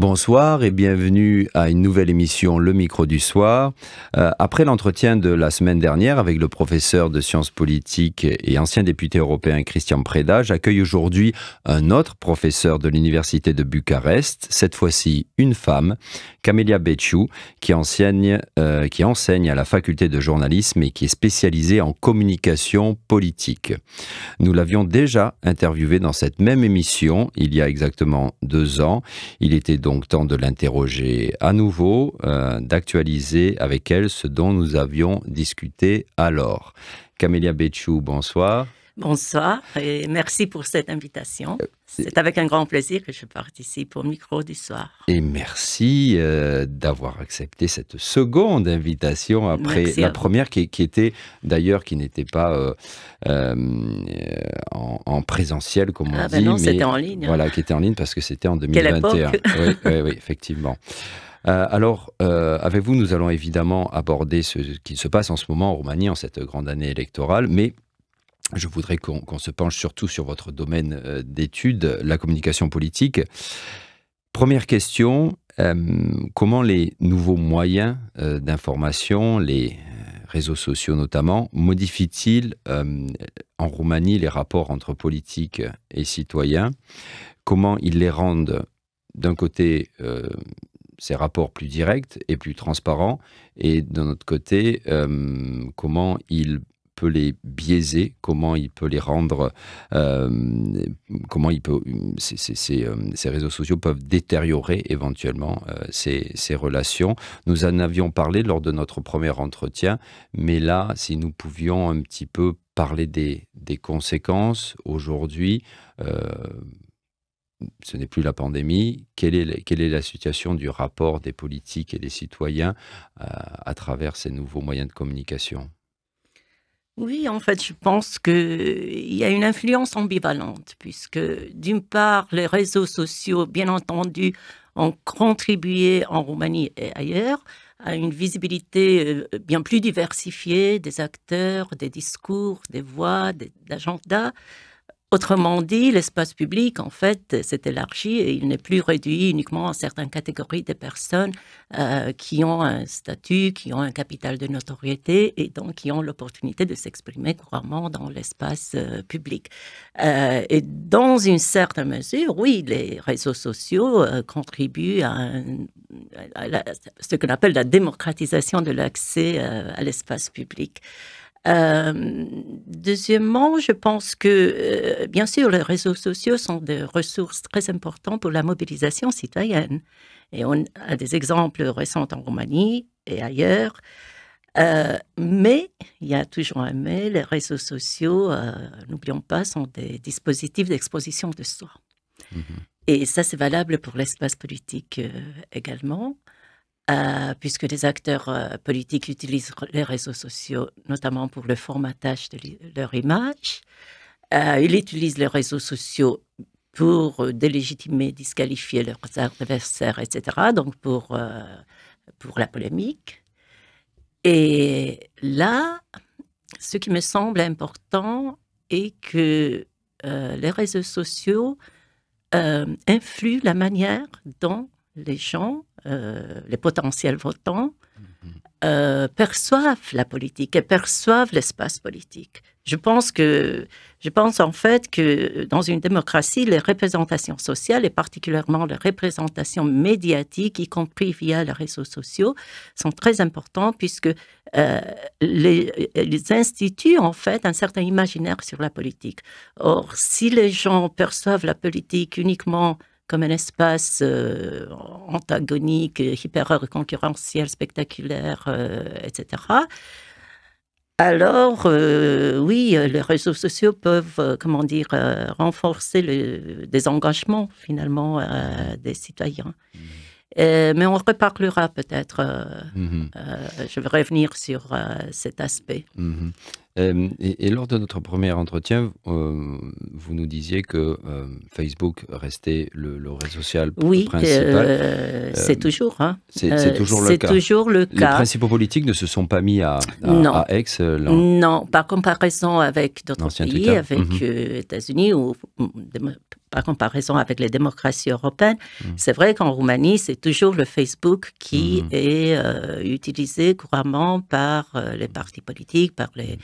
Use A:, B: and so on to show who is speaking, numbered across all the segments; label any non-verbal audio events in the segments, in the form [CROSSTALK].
A: Bonsoir et bienvenue à une nouvelle émission Le Micro du Soir. Euh, après l'entretien de la semaine dernière avec le professeur de sciences politiques et ancien député européen Christian Preda, j'accueille aujourd'hui un autre professeur de l'université de Bucarest, cette fois-ci une femme, Camélia Becciu, qui enseigne, euh, qui enseigne à la faculté de journalisme et qui est spécialisée en communication politique. Nous l'avions déjà interviewée dans cette même émission il y a exactement deux ans. Il était donc temps de l'interroger à nouveau, euh, d'actualiser avec elle ce dont nous avions discuté alors. Camélia Béchou, bonsoir.
B: Bonsoir et merci pour cette invitation. Euh, c'est avec un grand plaisir que je participe au micro du soir.
A: Et merci euh, d'avoir accepté cette seconde invitation après la première qui, qui était d'ailleurs qui n'était pas euh, en, présentiel comme ah ben dit. Non, c'était en ligne. Hein. Voilà, qui était en ligne parce que c'était en 2021. oui, effectivement. alors, avec vous, nous allons évidemment aborder ce qui se passe en ce moment en Roumanie, en cette grande année électorale, mais je voudrais qu'on se penche surtout sur votre domaine euh, d'étude, la communication politique. Première question, euh, comment les nouveaux moyens euh, d'information, les réseaux sociaux notamment, modifient-ils en Roumanie les rapports entre politiques et citoyens Comment ils les rendent d'un côté ces rapports plus directs et plus transparents, et d'un autre côté, comment ils les biaiser, comment il peut les rendre, euh, comment il peut, euh, ces, réseaux sociaux peuvent détériorer éventuellement euh, ces, relations. Nous en avions parlé lors de notre premier entretien, mais là, si nous pouvions un petit peu parler des, conséquences aujourd'hui, ce n'est plus la pandémie, quelle est, la, situation du rapport des politiques et des citoyens à travers ces nouveaux moyens de communication
B: oui, en fait, je pense qu'il y a une influence ambivalente, puisque d'une part, les réseaux sociaux, bien entendu, ont contribué en Roumanie et ailleurs à une visibilité euh, bien plus diversifiée des acteurs, des discours, des voix, des agendas. Autrement dit, l'espace public, en fait, s'est élargi et il n'est plus réduit uniquement à certaines catégories de personnes euh, qui ont un statut, qui ont un capital de notoriété et donc qui ont l'opportunité de s'exprimer couramment dans l'espace euh, public. Euh, et dans une certaine mesure, oui, les réseaux sociaux contribuent à, ce qu'on appelle la démocratisation de l'accès à l'espace public. Euh, deuxièmement, je pense que, euh, bien sûr, les réseaux sociaux sont des ressources très importantes pour la mobilisation citoyenne. Et on a des exemples récents en Roumanie et ailleurs. Euh, mais, il y a toujours un mais, les réseaux sociaux, n'oublions pas, sont des dispositifs d'exposition de soi. Mm-hmm. Et ça, c'est valable pour l'espace politique également. Euh, puisque les acteurs euh, politiques utilisent les réseaux sociaux notamment pour le formatage de leur image. Euh, ils utilisent les réseaux sociaux pour délégitimer, disqualifier leurs adversaires, etc., donc pour, pour la polémique. Et là, ce qui me semble important est que les réseaux sociaux influent la manière dont les gens, euh, les potentiels votants, euh, perçoivent la politique et perçoivent l'espace politique. Je pense que, je pense en fait que dans une démocratie, les représentations sociales et particulièrement les représentations médiatiques, y compris via les réseaux sociaux, sont très importantes puisque euh, les, les, instituent en fait un certain imaginaire sur la politique. Or, si les gens perçoivent la politique uniquement comme un espace euh, antagonique, hyper concurrentiel, spectaculaire, euh, etc. Alors, euh, oui, les réseaux sociaux peuvent, comment dire, renforcer le engagements finalement des citoyens. Mmh. Euh, mais on reparlera peut-être. Euh, mhm. euh, je vais revenir sur cet aspect.
A: Mhm. et, lors de notre premier entretien, vous nous disiez que Facebook restait le, réseau social oui, principal. Oui, c'est toujours. Hein. C'est toujours, le cas. Les principaux politiques ne se sont pas mis à, à, non. Aix. Non,
B: par comparaison avec d'autres pays, avec les mhm. États-Unis ou mm, par comparaison avec les démocraties européennes. Mm. C'est vrai qu'en Roumanie, c'est toujours le Facebook qui mm. est euh, utilisé couramment par euh, les partis politiques, par les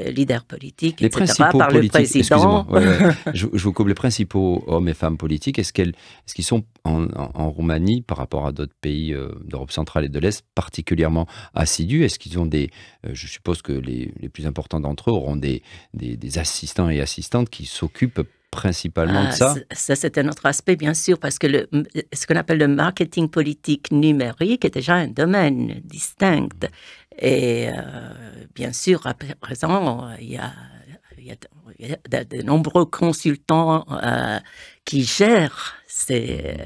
B: euh, leaders politiques, etc., par les le président. [LAUGHS]
A: je, vous coupe les principaux hommes et femmes politiques. Est-ce qu'ils sont en, Roumanie, par rapport à d'autres pays d'Europe centrale et de l'Est, particulièrement assidus Est-ce qu'ils ont des... je suppose que les, plus importants d'entre eux auront des, des assistants et assistantes qui s'occupent principalement de ah, ça
B: Ça, c'est un autre aspect, bien sûr, parce que le, ce qu'on appelle le marketing politique numérique est déjà un domaine distinct. Et euh, bien sûr, à présent, il y a, de, nombreux consultants euh, qui gèrent ces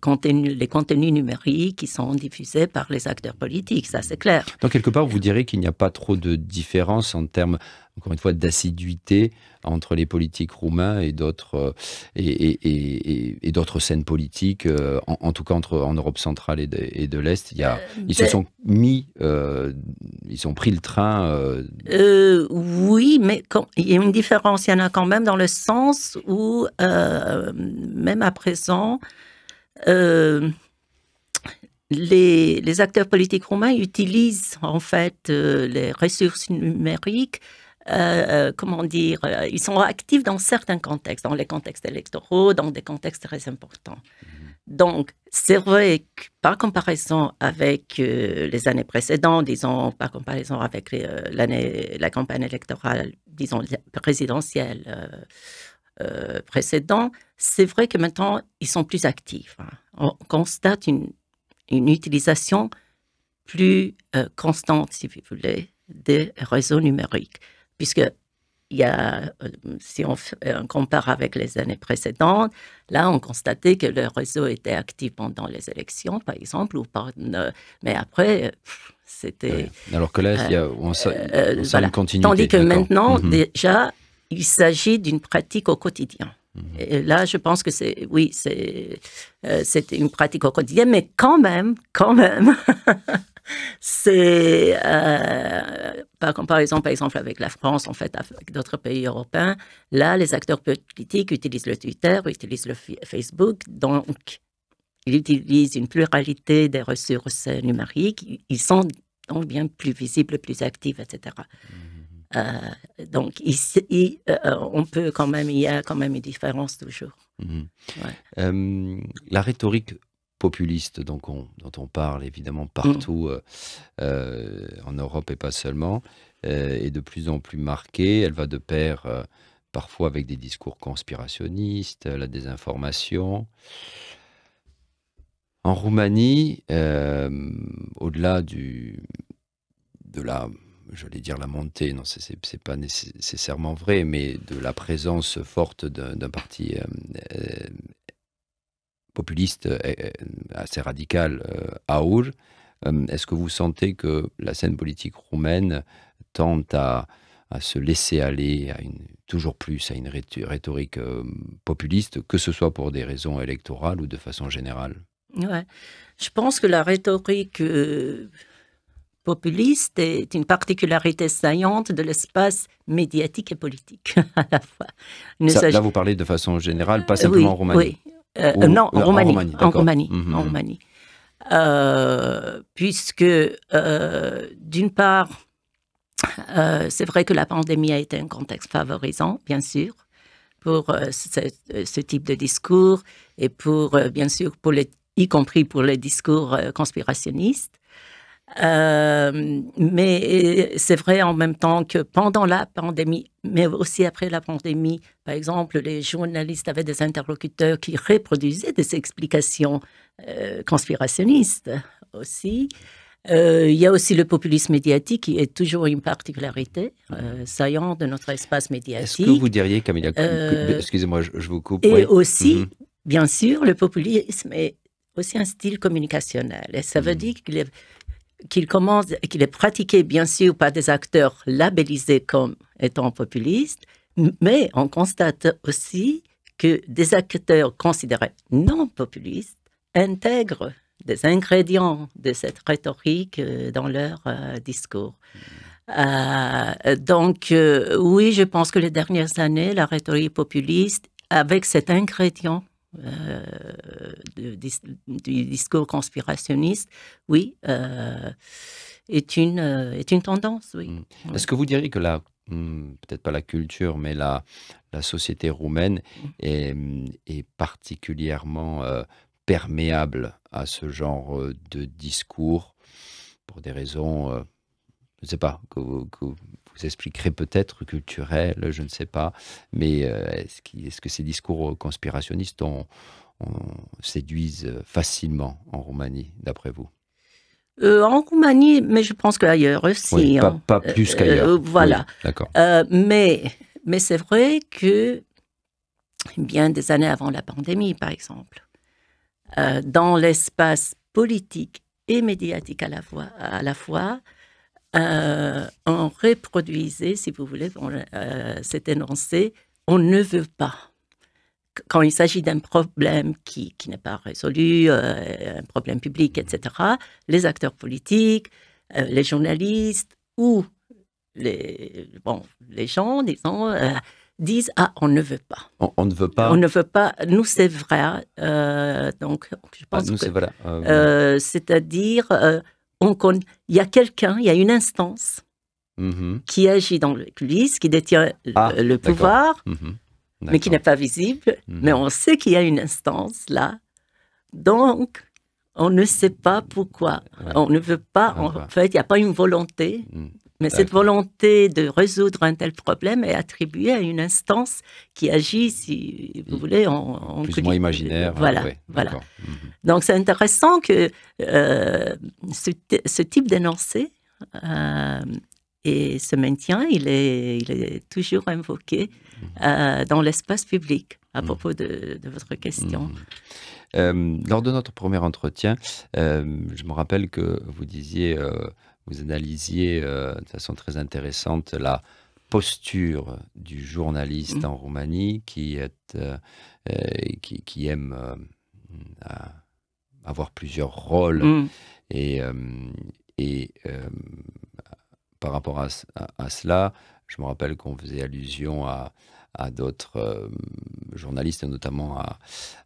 B: contenus, les contenus numériques qui sont diffusés par les acteurs politiques, ça c'est clair.
A: Donc quelque part, vous direz qu'il n'y a pas trop de différence en termes, encore une fois, d'assiduité entre les politiques roumains et d'autres euh, et, d'autres scènes politiques, euh, en, tout cas entre, en Europe centrale et de, de l'Est. Il euh, ils se ben sont mis, ils ont pris le train.
B: oui, mais quand, il y a une différence. Il y en a quand même dans le sens où, même à présent, les, les, acteurs politiques roumains utilisent en fait les ressources numériques euh, euh, comment dire, euh, ils sont actifs dans certains contextes, dans les contextes électoraux, dans des contextes très importants. Mhm. Donc, c'est vrai que par comparaison avec les années précédentes, disons, par comparaison avec la campagne électorale, disons, présidentielle précédente, c'est vrai que maintenant, ils sont plus actifs. Hein. On constate une utilisation plus constante, si vous voulez, des réseaux numériques puisque il y a, euh, si euh, on, compare avec les années précédentes, là, on constatait que le réseau était actif pendant les élections, par exemple, ou par, mais après, c'était... Alors que là, y a, on, sent, euh, continuité. Tandis que maintenant, mhm. déjà, il s'agit d'une pratique au quotidien. Et là, je pense que c'est, oui, euh, c'est, une pratique au quotidien, mais quand même, quand même, [LAUGHS] c'est, euh, par comparaison, par exemple, avec la France, en fait, avec d'autres pays européens, là, les acteurs politiques utilisent le Twitter, utilisent le Facebook, donc ils utilisent une pluralité des ressources numériques, ils sont donc bien plus visibles, plus actifs, etc. Euh, donc ici, euh, on peut quand même, il y a quand même une différence toujours.
A: Mhm. Euh, la rhétorique populiste donc dont on parle évidemment partout mm. en Europe et pas seulement, est de plus en plus marquée. Elle va de pair parfois avec des discours conspirationnistes, la désinformation. En Roumanie, au-delà de la j'allais dire la montée, non, c'est pas nécessairement vrai, mais de la présence forte d'un parti euh, euh, populiste euh, assez radical, à Aour. Est-ce que vous sentez que la scène politique roumaine tente à, se laisser aller à une, toujours plus à une rhétorique populiste, que ce soit pour des raisons électorales ou de façon générale
B: ouais. Je pense que la rhétorique populiste est une particularité saillante de l'espace médiatique et politique [LAUGHS] à la fois. là, vous
A: parlez de façon générale, pas euh, simplement euh, en Roumanie.
B: Oui. non, en, Roumanie, en Roumanie, en mhm. Roumanie. Euh, puisque, d'une part, c'est vrai que la pandémie a été un contexte favorisant, bien sûr, pour ce, ce, type de discours et pour, bien sûr, y compris pour les discours conspirationnistes. Euh, mais c'est vrai en même temps que pendant la pandémie, mais aussi après la pandémie, par exemple, les journalistes avaient des interlocuteurs qui reproduisaient des explications euh, conspirationnistes aussi. Euh, il y a aussi le populisme médiatique qui est toujours une particularité euh, saillante de notre espace médiatique. Est-ce que vous
A: diriez, Camille excusez-moi, je, vous coupe. Et aussi, mm-hmm.
B: bien sûr, le populisme est aussi un style communicationnel. Et ça veut mm. dire que les, qu'il commence, qu'il est pratiqué bien sûr par des acteurs labellisés comme étant populistes, mais on constate aussi que des acteurs considérés non populistes intègrent des ingrédients de cette rhétorique euh, dans leur euh, discours. Hmm. Euh, donc oui, je pense que les dernières années, la rhétorique populiste, avec cet ingrédient euh, du discours conspirationniste, oui, euh, est, une, euh, est une tendance. Mm. Oui. Est-ce
A: que vous diriez que la, mm, peut-être pas la culture, mais la, la société roumaine mm. est, est, particulièrement perméable à ce genre de discours pour des raisons, je ne sais pas, que que vous vous expliquerez peut-être culturel, je ne sais pas. Mais euh, est-ce, est-ce que ces discours euh, conspirationnistes ont, séduisent euh, facilement en Roumanie, d'après vous
B: en Roumanie, mais je pense qu'ailleurs aussi. Hein. pas, plus qu'ailleurs. voilà. d'accord. mais mais c'est vrai que bien des années avant la pandémie, par exemple, dans l'espace politique et médiatique à la fois, à la fois euh, en on reproduisait, si vous voulez, euh, cet énoncé, on ne veut pas. Quand il s'agit d'un problème qui, qui n'est pas résolu, euh, un problème public, etc., les acteurs politiques, les journalistes ou les, bon, les gens, disons, disent ah on ne veut pas.
A: On, ne veut pas. On ne
B: veut pas. Nous c'est vrai. donc je bah, pense nous, c'est c'est-à-dire il y a quelqu'un, il y a une instance mm-hmm. qui agit dans le l'Église, qui détient euh, ah, le pouvoir, mm-hmm. mais qui n'est pas visible. Mm-hmm. Mais on sait qu'il y a une instance là. Donc, on ne sait pas pourquoi. On ne veut pas, en fait, il n'y a pas une volonté mm. Mais cette volonté de résoudre un tel problème est attribuée à une instance qui agit, si vous hmm. voulez, en, plus ou moins
A: imaginaire. Hein, voilà, voilà.
B: Hmm. Donc c'est intéressant que euh, ce, type d'énoncé euh, et ce maintien, il est, il est toujours invoqué hmm. euh, dans l'espace public. À propos de, de votre question.
A: lors de notre premier entretien, je me rappelle que vous disiez vous analysiez euh, de façon très intéressante la posture du journaliste mm. en Roumanie qui, est, euh, euh, qui, aime avoir plusieurs rôles mm. et, et par rapport à, cela, je me rappelle qu'on faisait allusion à, à d'autres journalistes et notamment à,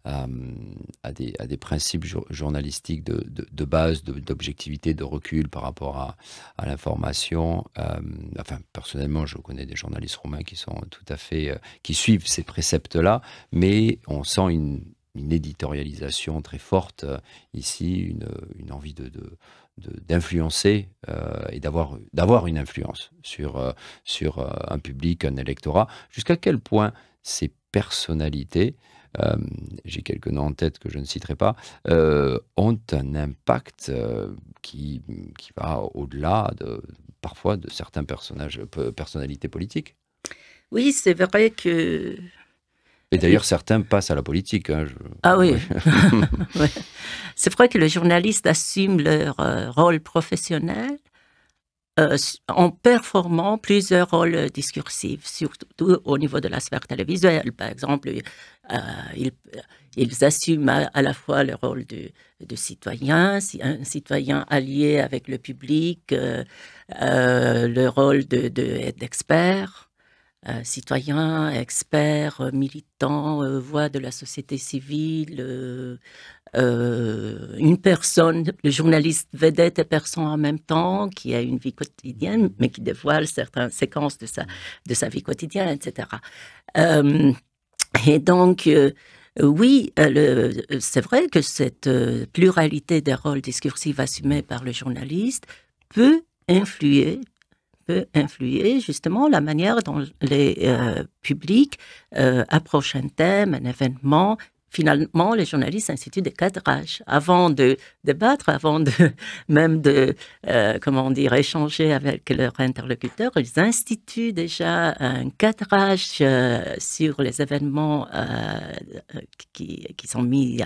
A: à, à, des, à des, principes journalistiques de, de, de base, d'objectivité, de, recul par rapport à, l'information. Euh, enfin, personnellement, je connais des journalistes romains qui sont tout à fait, euh, qui suivent ces préceptes-là, mais on sent une, une éditorialisation très forte euh, ici, une, une envie de, d'influencer euh, et d'avoir une influence sur euh, sur euh, un public, un électorat. Jusqu'à quel point ces personnalités, j'ai quelques noms en tête que je ne citerai pas, ont un impact qui va au-delà de parfois de certains personnages personnalités politiques.
B: Oui, c'est vrai que et d'ailleurs,
A: certains passent à la politique. Hein,
B: ah oui. [LAUGHS] [LAUGHS] C'est vrai que les journalistes assument leur euh, rôle professionnel euh, en performant plusieurs rôles discursifs, surtout au niveau de la sphère télévisuelle. Par exemple, euh, ils, assument à, la fois le rôle de, citoyen, un citoyen allié avec le public, le rôle d'expert. De, euh, citoyens, experts, euh, militants, euh, voix de la société civile, une personne, le journaliste vedette et personne en même temps, qui a une vie quotidienne, mais qui dévoile certaines séquences de sa, de sa vie quotidienne, etc. et donc, oui, c'est vrai que cette pluralité des rôles discursifs assumés par le journaliste peut influer influer justement la manière dont les euh, publics euh, approchent un thème, un événement. Finalement, les journalistes instituent des cadrages avant de débattre, avant de [LAUGHS] même de euh, comment dire échanger avec leur interlocuteur. Ils instituent déjà un cadrage sur les événements qui, qui, sont mis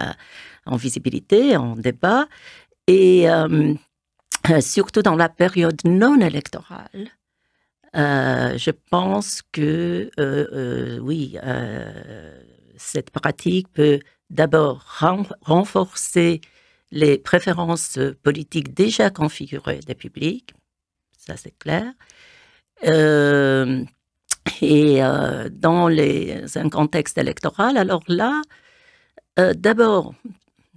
B: en visibilité, en débat, et euh, surtout dans la période non électorale, euh, je pense que, euh, oui, cette pratique peut d'abord renforcer les préférences politiques déjà configurées des publics, ça c'est clair. et dans les, un contexte électoral, alors là, d'abord,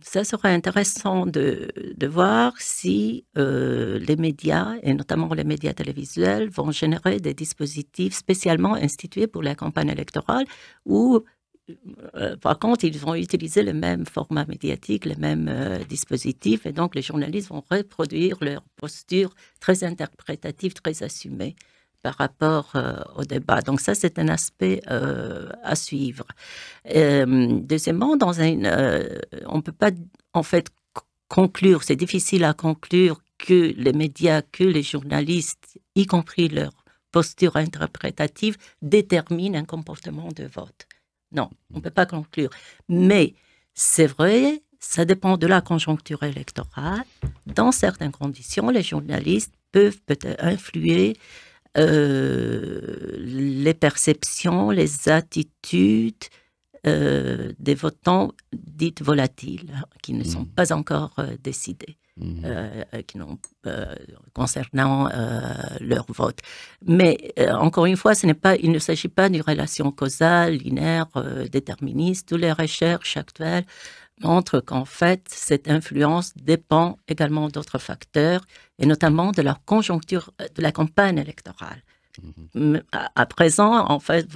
B: ça serait intéressant de, voir si euh, les médias, et notamment les médias télévisuels, vont générer des dispositifs spécialement institués pour la campagne électorale ou euh, par contre, ils vont utiliser le même format médiatique, le même euh, dispositif et donc les journalistes vont reproduire leur posture très interprétative, très assumée rapport euh, au débat. Donc ça, c'est un aspect euh, à suivre. Euh, deuxièmement, dans un, on ne peut pas en fait conclure, c'est difficile à conclure que les médias, que les journalistes, y compris leur posture interprétative, déterminent un comportement de vote. Non, on ne peut pas conclure. Mais c'est vrai, ça dépend de la conjoncture électorale. Dans certaines conditions, les journalistes peuvent peut-être influer euh, les perceptions, les attitudes euh, des votants dites volatiles, qui ne sont mm. pas encore euh, décidées mm. concernant leur vote. Mais encore une fois, ce pas, il ne s'agit pas d'une relation causale, linéaire, déterministe. Toutes les recherches actuelles montre qu'en fait, cette influence dépend également d'autres facteurs, et notamment de la conjoncture euh, de la campagne électorale. Mhm. À, présent, en fait,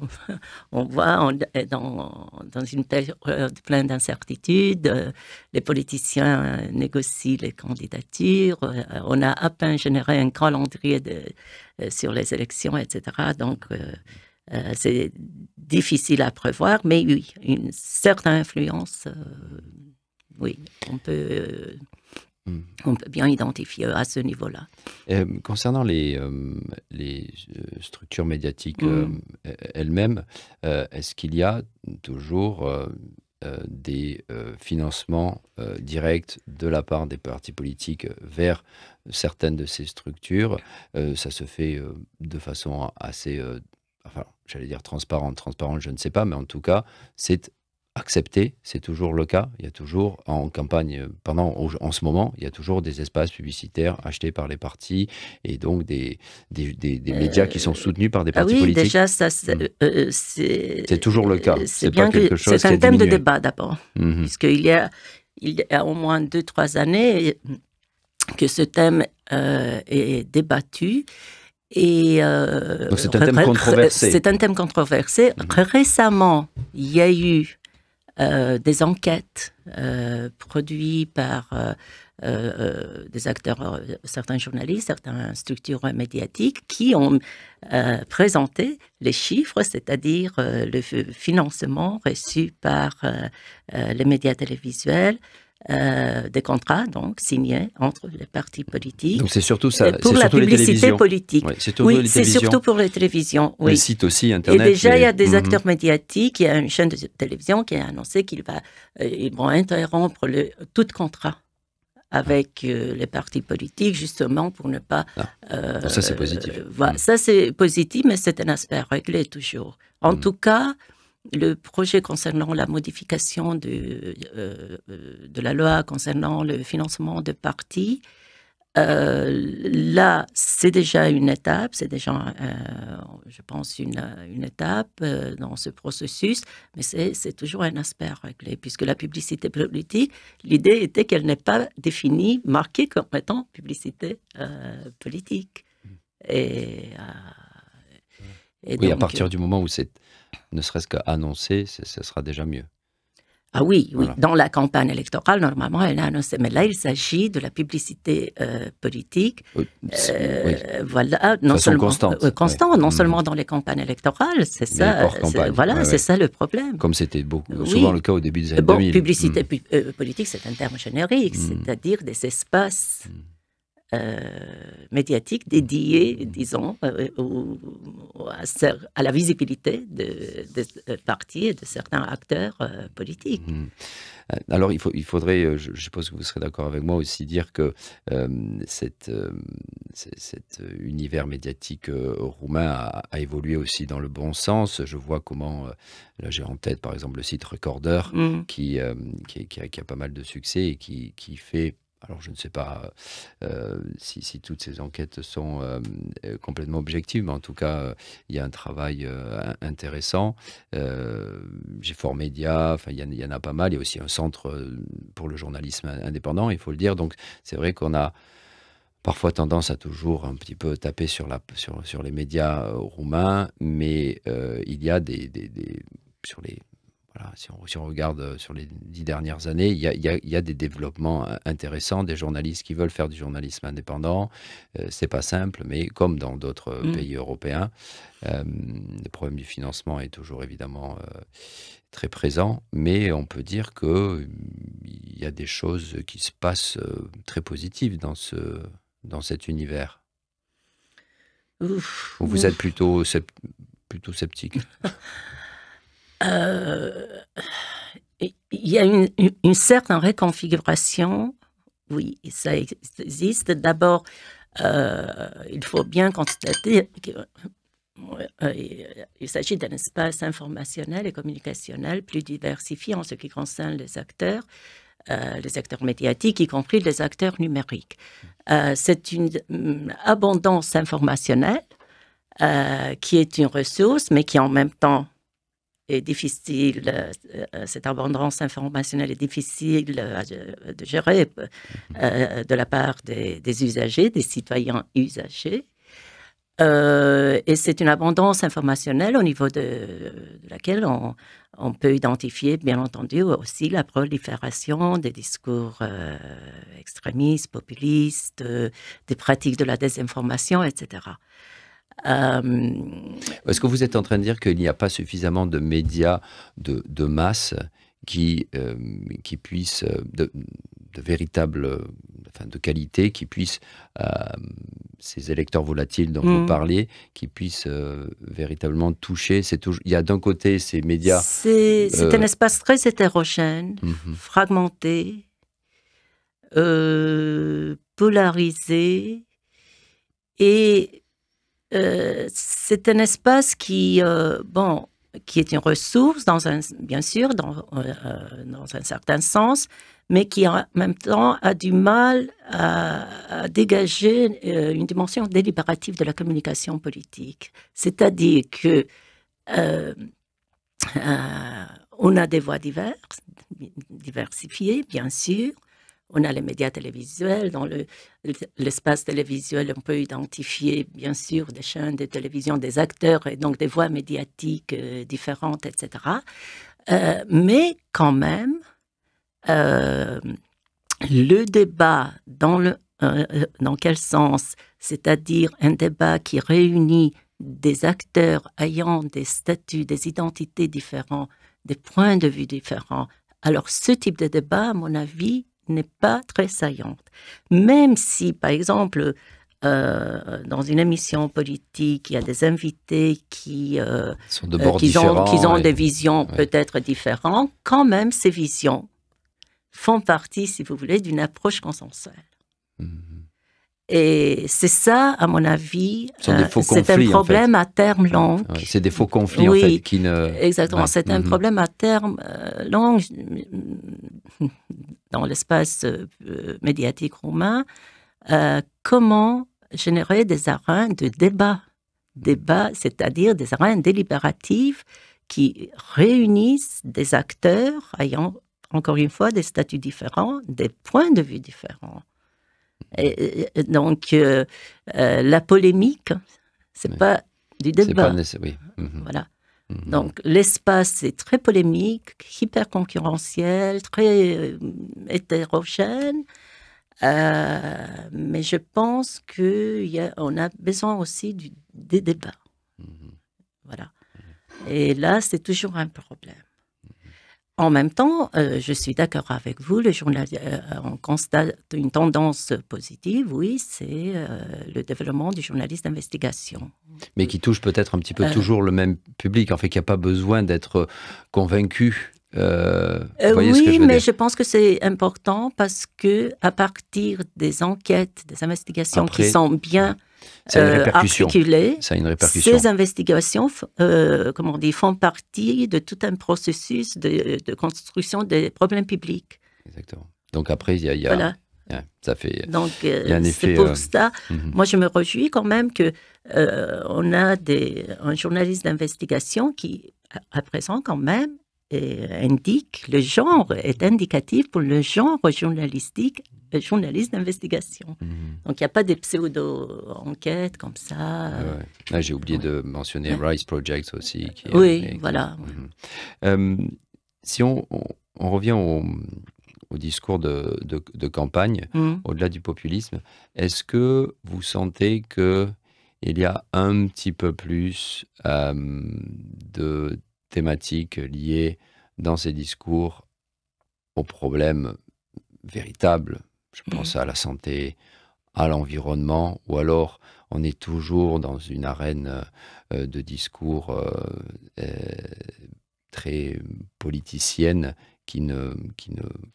B: [LAUGHS] on voit, on est dans, dans une période pleine d'incertitudes. Euh, les politiciens négocient les candidatures. Euh, on a à peine généré un calendrier de, sur les élections, etc. Donc, euh, c'est difficile à prévoir, mais oui, une certaine influence, euh, oui, on peut, hmm. on peut bien identifier à ce niveau-là.
A: Euh, concernant les, les structures médiatiques hmm. elles-mêmes, est-ce qu'il y a toujours des financements directs de la part des partis politiques vers certaines de ces structures Ça se fait de façon assez enfin, j'allais dire transparente, transparente, je ne sais pas, mais en tout cas, c'est accepté, c'est toujours le cas. Il y a toujours en campagne, pendant en ce moment, il y a toujours des espaces publicitaires achetés par les partis et donc des, des, des, des médias qui sont soutenus par des ah partis politiques. Oui, déjà,
B: ça, mm. euh, euh, c'est, c'est toujours le cas. C'est pas quelque chose. C'est un thème de débat d'abord, mmh. puisqu'il y a il y a au moins deux trois années que ce thème euh, est débattu et euh, c'est un, thème controversé. Mm-hmm. Récemment, il y a eu euh, des enquêtes euh, produites par des acteurs, certains journalistes, certaines structures médiatiques qui ont présenté les chiffres, c'est-à-dire le financement reçu par les médias télévisuels euh, des contrats donc signés entre les partis politiques. Donc c'est surtout ça. Euh, pour la publicité politique. c'est surtout pour les télévisions. Les sites aussi, Internet. Et déjà, il y a des mhm. acteurs médiatiques. Il y a une chaîne de télévision qui a annoncé qu'ils euh, vont interrompre le, tout contrat avec les partis politiques, justement, pour ne pas... Ah. ça, c'est positif. Mhm. Ça, c'est positif, mais c'est un aspect réglé toujours. En mhm. tout cas, le projet concernant la modification de, euh, de la loi concernant le financement de partis, euh, là, c'est déjà une étape, c'est déjà, euh, je pense, une, étape dans ce processus, mais c'est toujours un aspect à régler, puisque la publicité politique, l'idée était qu'elle n'est pas définie, marquée comme étant publicité politique. Mmh. Et, oui, à partir du
A: moment où c'est ne serait-ce qu'annoncer, ce sera déjà mieux.
B: Ah oui, oui. Dans la campagne électorale, normalement, elle a annoncé. Mais là, il s'agit de la publicité euh, politique. Euh, voilà, non seulement euh, non seulement mhm. dans les campagnes électorales, c'est ça. Voilà, c'est ça le problème. Comme c'était beaucoup, souvent le cas au début des années bon, Publicité mhm. politique, c'est un terme générique, mhm. c'est-à-dire des espaces euh, médiatique dédié disons, euh, euh, à, la visibilité de, partis et de certains acteurs politiques. Mmh.
A: Alors, il, faut, il faudrait, je, suppose que vous serez d'accord avec moi aussi, dire que cet, univers médiatique roumain a, évolué aussi dans le bon sens. Je vois comment, là j'ai en tête par exemple le site Recorder, mmh. qui, qui, a, qui, a, pas mal de succès et qui, fait alors je ne sais pas euh, si, toutes ces enquêtes sont euh, euh, complètement objectives, mais en tout cas, il y a un travail intéressant. J'ai fort média, enfin, il, y en, a pas mal. Il y a aussi un centre pour le journalisme indépendant, il faut le dire. Donc c'est vrai qu'on a parfois tendance à toujours un petit peu taper sur, les médias roumains, mais il y a des, des sur les si, on, regarde euh, sur les dix dernières années, il y, a des développements euh, intéressants, des journalistes qui veulent faire du journalisme indépendant. Euh, c'est pas simple, mais comme dans d'autres mm. pays européens, le problème du financement est toujours évidemment très présent, mais on peut dire qu'il y a des choses qui se passent très positives dans, ce, dans cet univers. vous êtes plutôt sceptique [LAUGHS]
B: Euh, il y a une, certaine réconfiguration, oui, ça existe. D'abord, euh, il faut bien constater qu'il euh, s'agit d'un espace informationnel et communicationnel plus diversifié en ce qui concerne les acteurs, les acteurs médiatiques, y compris les acteurs numériques. C'est une mm, abondance informationnelle qui est une ressource, mais qui en même temps est difficile, euh, euh, cette abondance informationnelle est difficile euh, de gérer de la part des, usagers, des citoyens usagers. et c'est une abondance informationnelle au niveau de, laquelle on, peut identifier, bien entendu, aussi la prolifération des discours extrémistes, populistes, des pratiques de la désinformation, etc. Euh,
A: Est-ce que vous êtes en train de dire qu'il n'y a pas suffisamment de médias de, masse qui, euh, qui puissent, euh, de, de véritables, de qualité, qui puissent, ces électeurs volatiles dont vous mm. parliez, qui puissent véritablement toucher Il y a d'un côté ces médias... C'est un
B: espace très hétérogène, mhm. fragmenté, polarisé, et euh, c'est un espace qui, euh, bon, qui est une ressource, bien sûr, euh, dans, un certain sens, mais qui en même temps a du mal à, dégager une dimension délibérative de la communication politique. C'est-à-dire que on a des voix diverses, diversifiées, bien sûr, on a les médias télévisuels. Dans l'espace télévisuel, on peut identifier, bien sûr, des chaînes de télévision, des acteurs et donc des voix médiatiques euh, différentes, etc. Euh, mais quand même, euh, le débat dans, le, dans quel sens C'est-à-dire un débat qui réunit des acteurs ayant des statuts, des identités différents, des points de vue différents. Alors ce type de débat, à mon avis, n'est pas très saillante. Même si, par exemple, euh, dans une émission politique, il y a des invités qui, euh, euh, ont, des visions peut-être différentes, quand même, ces visions font partie, si vous voulez, d'une approche consensuelle. Hmm. Et c'est ça, à mon avis, euh, c'est un problème à terme long.
A: c'est des faux conflits, en fait, qui ne... exactement. C'est un mhm. problème
B: à terme euh, long euh, dans l'espace médiatique roumain. comment générer des arènes de débat Débat, c'est-à-dire des arènes délibératives qui réunissent des acteurs ayant, encore une fois, des statuts différents, des points de vue différents. Et, donc, euh, euh, la polémique, c'est n'est pas du débat. Pas oui. Mhm. Voilà. Mhm. Donc, l'espace est très polémique, hyper concurrentiel, très euh, hétérogène. mais je pense qu'on a, a, besoin aussi du, des débats. Mhm. Voilà. Et là, c'est toujours un problème. En même temps, euh, je suis d'accord avec vous, le euh, euh, on constate une tendance positive, oui, c'est le développement du journaliste d'investigation.
A: Mais qui touche peut-être un petit peu toujours le même public, en fait, n'y a pas besoin d'être convaincu. oui, mais je
B: pense que c'est important parce que à partir des enquêtes, des investigations qui sont bien euh, une répercussion. Ces investigations, euh, on dit, font partie de tout un processus de, construction des problèmes publics. Exactement. Donc après, il y a, Voilà. ça fait. Donc, euh, c'est pour euh, ça. Mhm. Moi, je me réjouis quand même que on a des, un journaliste d'investigation qui, à présent, quand même, euh, indique, le genre est indicatif pour le genre journalistique, euh, journaliste d'investigation. Mhm. Donc il n'y a pas des pseudo-enquêtes comme ça. Euh,
A: ah, j'ai oublié de mentionner Rise Rice Project aussi. oui, voilà. Mhm. si on, revient au, discours de, campagne, mhm. au-delà du populisme, est-ce que vous sentez que il y a un petit peu plus de thématiques liées dans ces discours aux problèmes véritables. Je mhm. pense à la santé, à l'environnement, ou alors on est toujours dans une arène euh, de discours euh, euh, très politicienne qui ne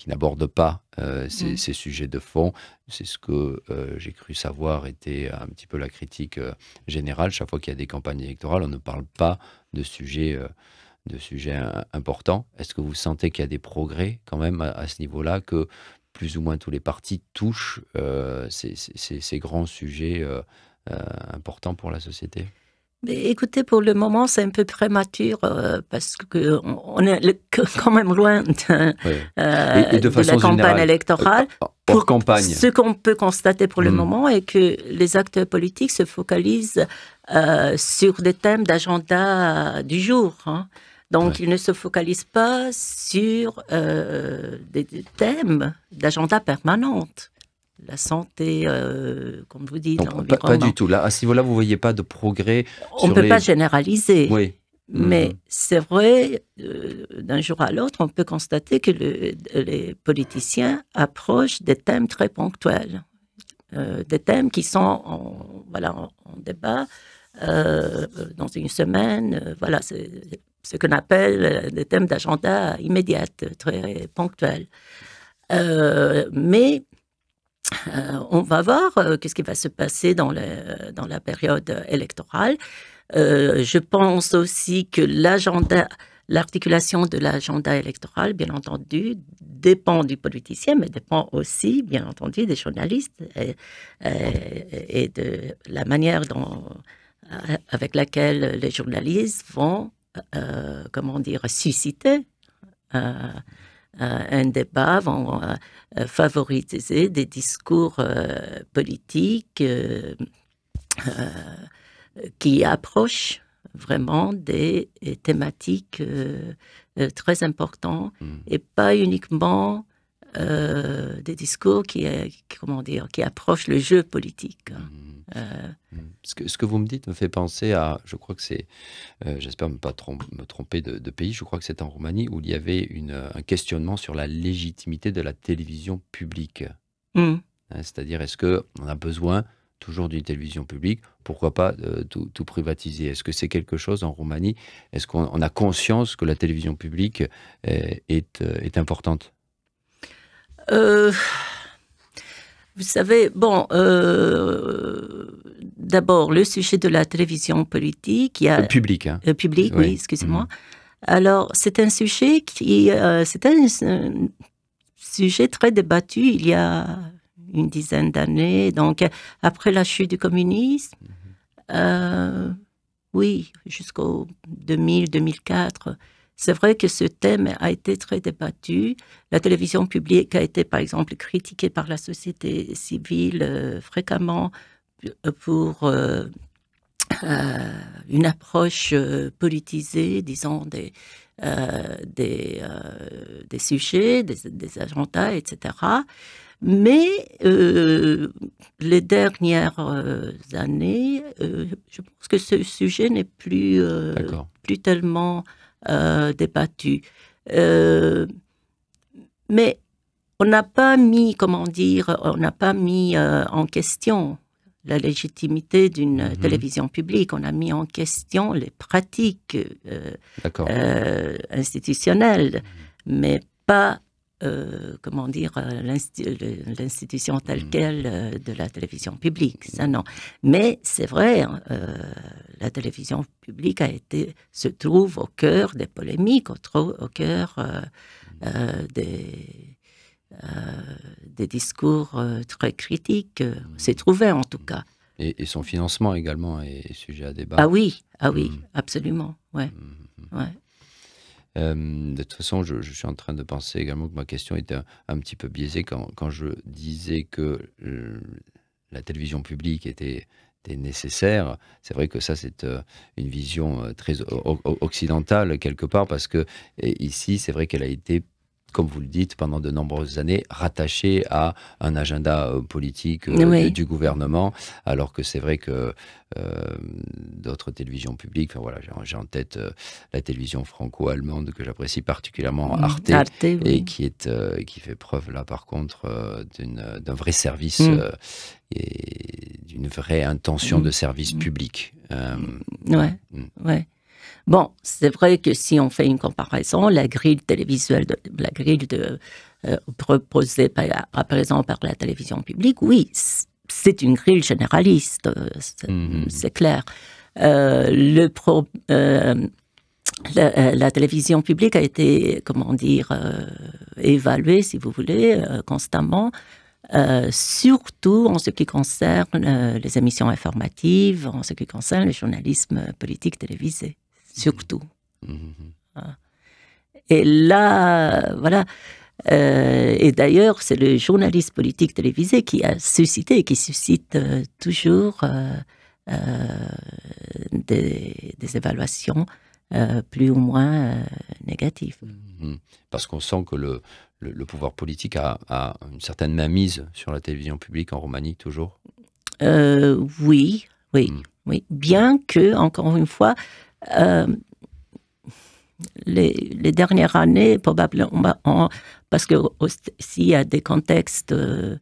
A: n'aborde pas mhm. ces, sujets de fond. C'est ce que j'ai cru savoir était un petit peu la critique générale. Chaque fois qu'il y a des campagnes électorales, on ne parle pas de sujets de sujets importants. Est-ce que vous sentez qu'il y a des progrès quand même à, ce niveau-là, que plus ou moins tous les partis touchent euh, ces, grands sujets euh, euh, importants pour la société
B: mais écoutez, pour le moment, c'est un peu prématuré parce que est quand même loin de, la campagne électorale. pour campagne. Ce qu'on peut constater pour le hmm. moment est que les acteurs politiques se focalisent sur des thèmes d'agenda du jour. Hein. Donc, ils il ne se focalise pas sur euh, des, thèmes d'agenda permanente. La santé, euh, comme vous dites, Donc, pas, pas, du tout.
A: Là, à ce niveau-là, vous ne voyez pas de progrès. On ne peut pas généraliser. Oui.
B: Mais mm-hmm. c'est vrai, euh, d'un jour à l'autre, on peut constater que les politiciens approchent des thèmes très ponctuels, des thèmes qui sont en, voilà, en, débat dans une semaine. voilà, c'est ce qu'on appelle des euh, thèmes d'agenda immédiat, euh, très ponctuels. Euh, mais on va voir qu'est-ce qui va se passer dans, le, dans la période électorale. je pense aussi que l'agenda, l'articulation de l'agenda électoral, bien entendu, dépend du politicien, mais dépend aussi, bien entendu, des journalistes et, et de la manière dont, avec laquelle les journalistes vont euh, comment dire, susciter euh, euh, un débat, vont favoriser des discours politiques qui approchent vraiment des thématiques très importantes hmm. et pas uniquement des discours qui, comment dire, qui approchent le jeu politique. Hmm. Euh,
A: mm. Ce que, ce, que, vous me dites me fait penser à, je crois que c'est, euh, j'espère ne pas me tromper de, pays, je crois que c'est en Roumanie où il y avait un questionnement sur la légitimité de la télévision publique. Mm. Hein, c'est-à-dire, est-ce qu'on a besoin toujours d'une télévision publique Pourquoi pas euh, tout, privatiser Est-ce que c'est quelque chose en Roumanie Est-ce qu'on a conscience que la télévision publique est, est, est importante
B: euh, vous savez, bon, euh, d'abord le sujet de la télévision politique. Il y a, le public. Hein. public, oui, excusez-moi. Mm. Alors, c'est un sujet qui, euh, c'est un, sujet très débattu il y a une dizaine d'années. Donc, après la chute du communisme, mm-hmm. euh, oui, jusqu'au 2000-2004. C'est vrai que ce thème a été très débattu. La télévision publique a été, par exemple, critiquée par la société civile euh, fréquemment euh, pour euh, une approche politisée, disons, des, des, sujets, des, des agendas, etc. Mais les dernières années, je pense que ce sujet n'est plus, plus tellement euh, débattu. Euh, mais on n'a pas mis, comment dire, on n'a pas mis euh, en question la légitimité d'une mhm. télévision publique. On a mis en question les pratiques institutionnelles, mhm. mais pas euh, comment dire, euh, l'institution telle mm. qu'elle euh, de la télévision publique. Ça, non. Mais c'est vrai, la télévision publique a été, se trouve au cœur des polémiques, au, cœur des, des discours très critiques. C'est mm. trouvé, en tout cas.
A: Mm. Et, son financement également est sujet à débat. Ah oui, ah oui,
B: absolument. Ouais. ouais.
A: Euh, de toute façon, je, suis en train de penser également que ma question était un, petit peu biaisée quand, je disais que euh, la télévision publique était, nécessaire. C'est vrai que ça, c'est euh, une vision très occidentale quelque part, parce que ici, c'est vrai qu'elle a été comme vous le dites, pendant de nombreuses années, rattaché à un agenda euh, politique euh, du gouvernement, alors que c'est vrai que euh, d'autres télévisions publiques, enfin voilà, j'ai en tête la télévision franco-allemande que j'apprécie particulièrement, mm. Arte, et qui, est, qui fait preuve là par contre d'un vrai service mm. et d'une vraie intention mm. de service public.
B: ouais, ouais. Bon, c'est vrai que si on fait une comparaison, la grille télévisuelle, de, la grille de, euh, proposée par, à présent par la télévision publique, oui, c'est une grille généraliste, euh, mm-hmm. c'est clair. Euh, le la, télévision publique a été, comment dire, évaluée, si vous voulez, constamment surtout en ce qui concerne les émissions informatives, en ce qui concerne le journalisme politique télévisé surtout. Mhm. Ah. Et là, voilà. Euh, et d'ailleurs, c'est le journaliste politique télévisé qui a suscité et qui suscite euh, toujours euh, des, évaluations plus ou moins négatives.
A: Mhm. Parce qu'on sent que le, le, pouvoir politique a, une certaine mainmise sur la télévision publique en Roumanie, toujours
B: Oui, oui, mhm. oui. Bien que, encore une fois, euh, les, dernières années, probablement, parce que s'il y a des contextes, euh,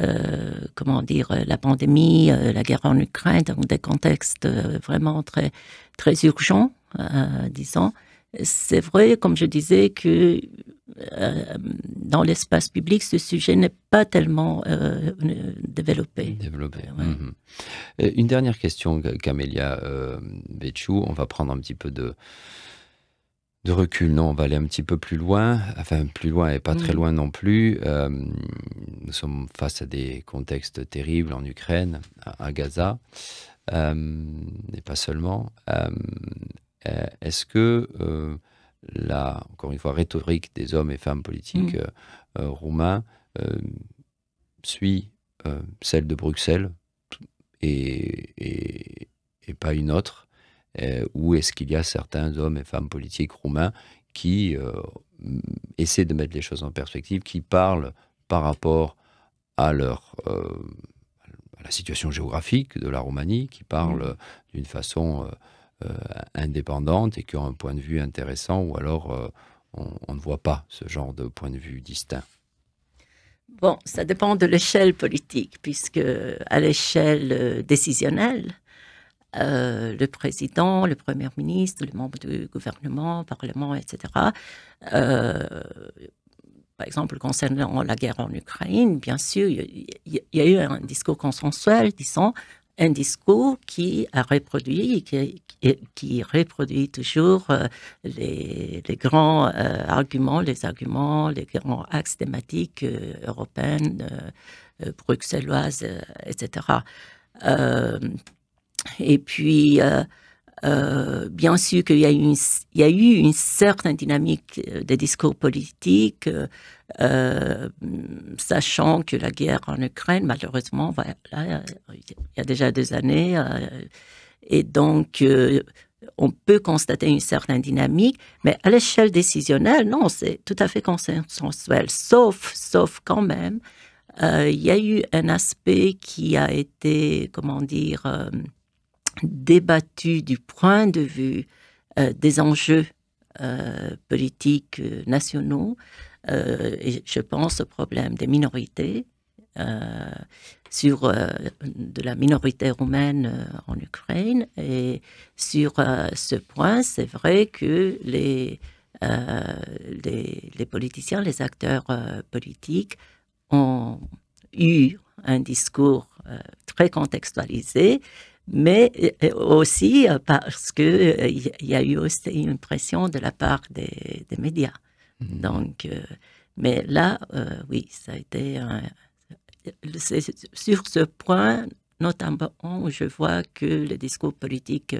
B: euh, comment dire, la pandémie, la guerre en Ukraine, donc des contextes vraiment très, très urgents, disons, c'est vrai, comme je disais, que euh, dans l'espace public, ce sujet n'est pas tellement euh, euh, développé. Développé.
A: Mhm. Une dernière question, Camélia euh, On va prendre un petit peu de, recul. Non, on va aller un petit peu plus loin. Enfin, plus loin et pas très mhm. loin non plus. nous sommes face à des contextes terribles en Ukraine, à, à Gaza. et pas seulement euh, est-ce que euh, la, encore une fois, rhétorique des hommes et femmes politiques mm. euh, roumains suit celle de Bruxelles et, pas une autre Ou est-ce qu'il y a certains hommes et femmes politiques roumains qui essaient de mettre les choses en perspective, qui parlent par rapport à leur la situation géographique de la Roumanie, qui parlent mm. d'une façon euh, indépendante et qui ont un point de vue intéressant, ou alors euh, on, ne voit pas ce genre de point de vue
B: distinct. Bon, ça dépend de l'échelle politique, puisque à l'échelle euh, décisionnelle, le président, le premier ministre, les membres du gouvernement, parlement, etc. par exemple, concernant la guerre en Ukraine, bien sûr, il y, y, a eu un discours consensuel disant un discours qui a reproduit, qui, qui reproduit toujours euh, les, grands euh, arguments, les arguments, les grands axes thématiques européens, européennes, euh, bruxelloises, etc. et puis, bien sûr qu'il y, a eu une certaine dynamique des discours politiques euh, sachant que la guerre en Ukraine, malheureusement, voilà, il y a déjà des années, euh, et donc euh, on peut constater une certaine dynamique, mais à l'échelle décisionnelle, non, c'est tout à fait consensuel, sauf, sauf quand même, il y a eu un aspect qui a été, comment dire, débattu du point de vue des enjeux politiques nationaux. Euh, et je pense au problème des minorités, euh, sur euh, de la minorité roumaine en Ukraine. Et sur ce point, c'est vrai que les, les, politiciens, les acteurs politiques ont eu un discours très contextualisé, mais aussi parce qu'il y a eu aussi une pression de la part des médias. Donc, euh, mais là, euh, oui, ça a été. sur ce point, notamment, je vois que le discours politique.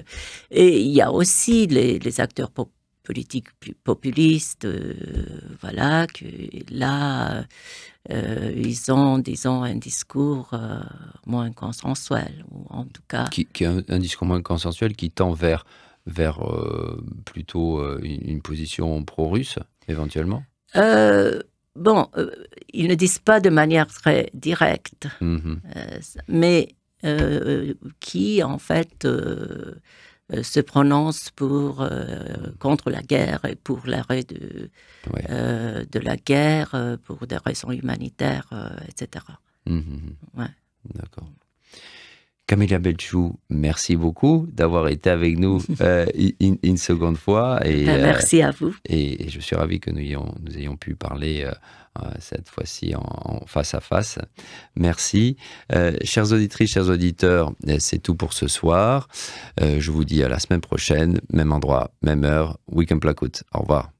B: Et il y a aussi les, acteurs politiques populistes, euh, voilà, que là, ils ont, disons, un discours moins consensuel, ou en tout cas.
A: Qui, un, discours moins consensuel qui tend vers vers plutôt une, position pro-russe éventuellement
B: euh, Bon, euh, ils ne disent pas de manière très directe, mm-hmm. euh, mais qui, en fait, se prononce pour, contre la guerre et pour l'arrêt de, de la guerre, pour des raisons humanitaires, etc. Mm-hmm. D'accord.
A: Camélia Belchou, merci beaucoup d'avoir été avec nous [LAUGHS] euh, une, seconde fois. Et, ben, euh, merci à vous. Et, je suis ravi que nous ayons, pu parler euh, cette fois-ci en, face à face. Merci. chères auditrices, chers auditeurs, c'est tout pour ce soir. je vous dis à la semaine prochaine, même endroit, même heure. Weekend Placout. Au revoir.